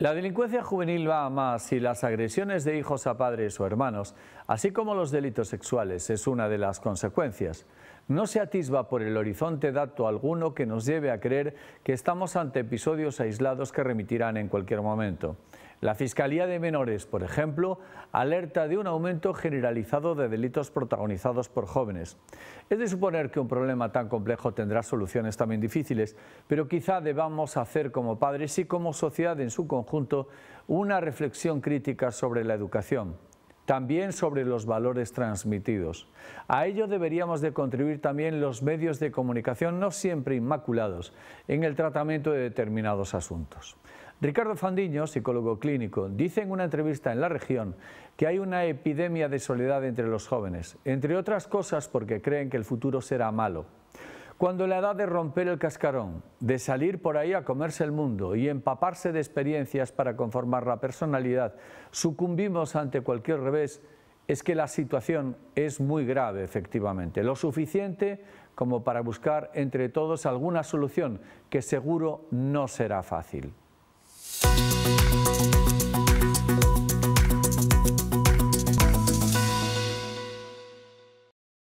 La delincuencia juvenil va a más y las agresiones de hijos a padres o hermanos, así como los delitos sexuales, es una de las consecuencias. No se atisba por el horizonte dato alguno que nos lleve a creer que estamos ante episodios aislados que remitirán en cualquier momento. La Fiscalía de Menores, por ejemplo, alerta de un aumento generalizado de delitos protagonizados por jóvenes. Es de suponer que un problema tan complejo tendrá soluciones también difíciles, pero quizá debamos hacer como padres y como sociedad en su conjunto una reflexión crítica sobre la educación también sobre los valores transmitidos. A ello deberíamos de contribuir también los medios de comunicación, no siempre inmaculados, en el tratamiento de determinados asuntos. Ricardo Fandiño, psicólogo clínico, dice en una entrevista en la región que hay una epidemia de soledad entre los jóvenes, entre otras cosas porque creen que el futuro será malo. Cuando la edad de romper el cascarón, de salir por ahí a comerse el mundo y empaparse de experiencias para conformar la personalidad, sucumbimos ante cualquier revés, es que la situación es muy grave, efectivamente, lo suficiente como para buscar entre todos alguna solución que seguro no será fácil. Thank you